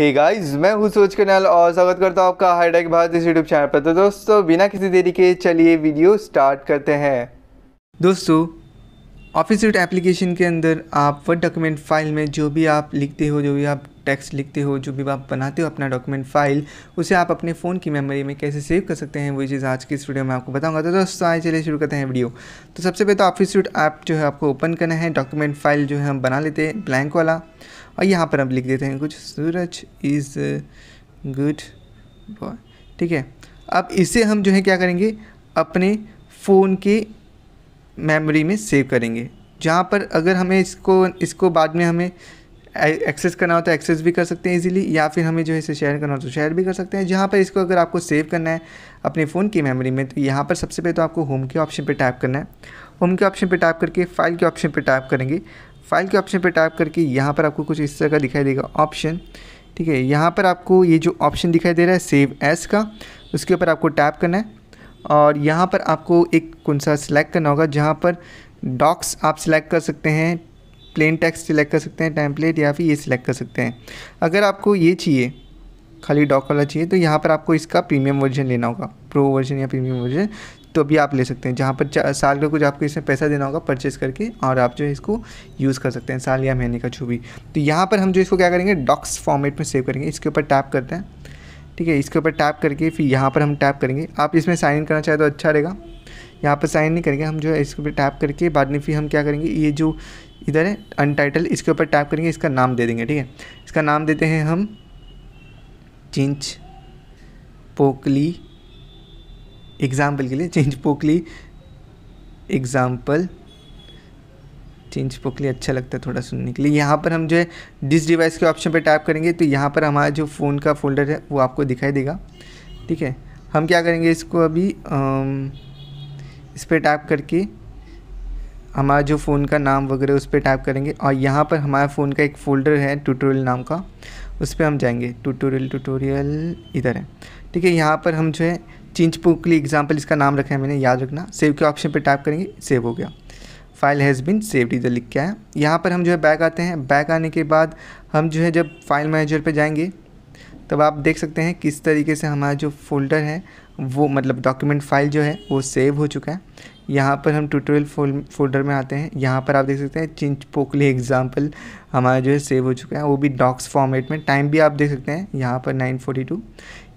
hey guys, मैं हूँ सूरज कन्याल और स्वागत करता हूँ आपका हाईटेक भारत इस यूट्यूब चैनल पर तो दोस्तों बिना किसी देरी के चलिए वीडियो स्टार्ट करते हैं दोस्तों ऑफिस सूट एप्लीकेशन के अंदर आप वर्ड डॉक्यूमेंट फाइल में जो भी आप लिखते हो जो भी आप टेक्स्ट लिखते हो जो भी आप बनाते हो अपना डॉक्यूमेंट फाइल उसे आप अपने फ़ोन की मेमोरी में कैसे सेव कर सकते हैं वही चीज़ आज की इस वीडियो में आपको बताऊंगा तो दोस्तों आए चलिए शुरू करते हैं वीडियो तो सबसे पहले तो ऑफिस सूट ऐप जो है आपको ओपन करना है डॉक्यूमेंट फाइल जो है हम बना लेते हैं ब्लैंक वाला और यहाँ पर हम लिख देते हैं कुछ सूरज इज़ गुड बॉय ठीक है अब इसे हम जो है क्या करेंगे अपने फ़ोन के मेमोरी में सेव करेंगे जहाँ पर अगर हमें इसको इसको बाद में हमें एक्सेस करना हो तो एक्सेस भी कर सकते हैं इजीली या फिर हमें जो है इसे शेयर करना हो तो शेयर भी कर सकते हैं जहाँ पर इसको अगर आपको सेव करना है अपने फ़ोन की मेमोरी में तो यहाँ पर सबसे पहले तो आपको होम के ऑप्शन पर टाइप करना है होम के ऑप्शन पर टाइप करके फाइल के ऑप्शन पर टाइप करेंगे फाइल के ऑप्शन पर टाइप करके यहाँ पर आपको कुछ इस तरह का दिखाई देगा ऑप्शन ठीक है यहाँ पर आपको ये जो ऑप्शन दिखाई दे रहा है सेव एस का उसके ऊपर आपको टैप करना है और यहाँ पर आपको एक कौन सा सिलेक्ट करना होगा जहाँ पर डॉक्स आप सिलेक्ट कर सकते हैं प्लेन टेक्स्ट सिलेक्ट कर सकते हैं टैंपलेट या फिर ये सिलेक्ट कर सकते हैं अगर आपको ये चाहिए खाली डॉक वाला चाहिए तो यहाँ पर आपको इसका प्रीमियम वर्जन लेना होगा प्रो वर्जन या प्रीमियम वर्जन तो अभी आप ले सकते हैं जहाँ पर साल का कुछ आपको इसमें पैसा देना होगा परचेज़ करके और आप जो है इसको यूज़ कर सकते हैं साल या महीने का जो भी तो यहाँ पर हम जो इसको क्या करेंगे डॉक्स फॉर्मेट में सेव करेंगे इसके ऊपर टैप करते हैं ठीक है इसके ऊपर टैप करके फिर यहाँ पर हम टैप करेंगे आप इसमें साइन इन करना चाहें तो अच्छा रहेगा यहाँ पर साइन नहीं करेंगे हम जो है इसके ऊपर टैप करके बाद में फिर हम क्या करेंगे ये जो इधर है अनटाइटल इसके ऊपर टैप करेंगे इसका नाम दे देंगे ठीक है इसका नाम देते हैं हम चिंच पोकली एग्ज़ाम्पल के लिए चिंज पोकली एग्ज़ाम्पल चिंज पोकली अच्छा लगता है थोड़ा सुनने के लिए यहाँ पर हम जो है डिस डिवाइस के ऑप्शन पर टाइप करेंगे तो यहाँ पर हमारा जो फ़ोन का फोल्डर है वो आपको दिखाई देगा ठीक है हम क्या करेंगे इसको अभी आम, इस पर टाइप करके हमारा जो फ़ोन का नाम वगैरह उस पर टाइप करेंगे और यहाँ पर हमारे फ़ोन का एक फ़ोल्डर है ट्यूटोरियल नाम का उस पर हम जाएंगे ट्यूटोरियल ट्यूटोरियल इधर है ठीक है यहाँ पर हम जो है चिंचपू के लिए एग्जाम्पल इसका नाम रखा है मैंने याद रखना सेव के ऑप्शन पर टाइप करेंगे सेव हो गया फाइल हैज़ बिन सेव्ड इधर लिख के आए यहाँ पर हम जो है बैक आते हैं बैक आने के बाद हम जो है जब फाइल मैनेजर पर जाएंगे तब आप देख सकते हैं किस तरीके से हमारा जो फोल्डर है वो मतलब डॉक्यूमेंट फाइल जो है वो सेव हो चुका है यहाँ पर हम ट्यूटोरियल फोल्डर में आते हैं यहाँ पर आप देख सकते हैं चिंच पोकली एग्जाम्पल हमारा जो है सेव हो चुका है वो भी डॉक्स फॉर्मेट में टाइम भी आप देख सकते हैं यहाँ पर 942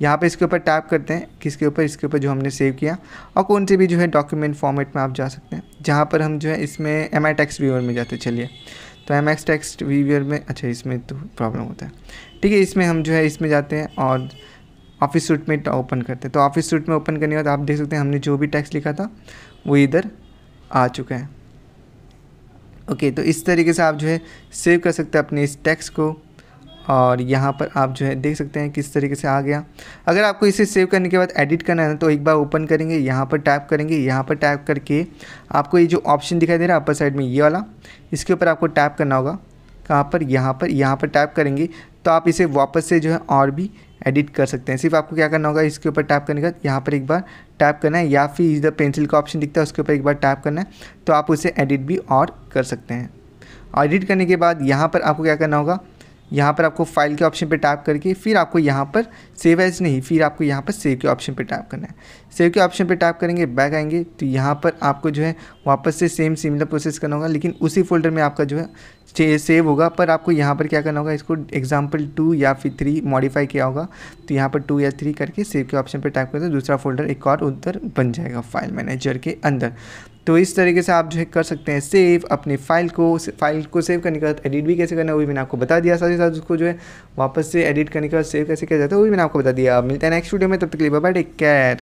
यहाँ पर इसके ऊपर टैप करते हैं किसके ऊपर इसके ऊपर जो हमने सेव किया और कौन से भी जो है डॉक्यूमेंट फॉर्मेट में आप जा सकते हैं जहाँ पर हम जो है इसमें एम आई टैक्स व्यूअर में जाते चलिए तो एम एक्स टेक्स्ट व्यूअर में अच्छा इसमें तो प्रॉब्लम होता है ठीक है इसमें हम जो है इसमें जाते हैं और ऑफिस सूट में ओपन करते हैं तो ऑफिस सूट में ओपन करने के बाद आप देख सकते हैं हमने जो भी टैक्स लिखा था वो इधर आ चुका है ओके तो इस तरीके से आप जो है सेव कर सकते हैं अपने इस टैक्स को और यहाँ पर आप जो है देख सकते हैं किस तरीके से आ गया अगर आपको इसे सेव करने के बाद एडिट करना है तो एक बार ओपन करेंगे यहाँ पर टाइप करेंगे यहाँ पर टैप करके आपको ये जो ऑप्शन दिखाई दे रहा है अपर साइड में ये वाला इसके ऊपर आपको टैप करना होगा कहाँ पर यहाँ पर यहाँ पर टैप करेंगे तो आप इसे वापस से जो है और भी एडिट कर सकते हैं सिर्फ आपको क्या करना होगा इसके ऊपर टैप करने का यहाँ पर एक बार टैप करना है या फिर इधर पेंसिल का ऑप्शन दिखता है उसके ऊपर एक बार टैप करना है तो आप उसे एडिट भी और कर सकते हैं एडिट करने के बाद यहाँ पर आपको क्या करना होगा यहाँ पर आपको फाइल के ऑप्शन पर टैप करके फिर आपको यहाँ पर सेव एज नहीं फिर आपको यहाँ पर सेव के ऑप्शन पर टैप करना है सेव के ऑप्शन पर टैप करेंगे बैक आएंगे तो यहाँ पर आपको जो है वापस से सेम सिमिलर प्रोसेस करना होगा लेकिन उसी फोल्डर में आपका जो है सेव होगा पर आपको यहाँ पर क्या करना होगा इसको एग्जाम्पल टू या फिर थ्री मॉडिफाई किया होगा तो यहाँ पर टू या थ्री करके सेव के ऑप्शन पर टाइप करते हैं दूसरा फोल्डर एक और उधर बन जाएगा फाइल मैनेजर के अंदर तो इस तरीके से आप जो है कर सकते हैं सेव अपने फाइल को फाइल को सेव करने के बाद एडिट भी कैसे करना है वो भी मैंने आपको बता दिया साथ ही साथ उसको जो है वापस से एडिट करने के बाद सेव कैसे किया जाता है वो भी मैंने आपको बता दिया मिलता है नेक्स्ट वीडियो में तब तक के लिए बाय टेक केयर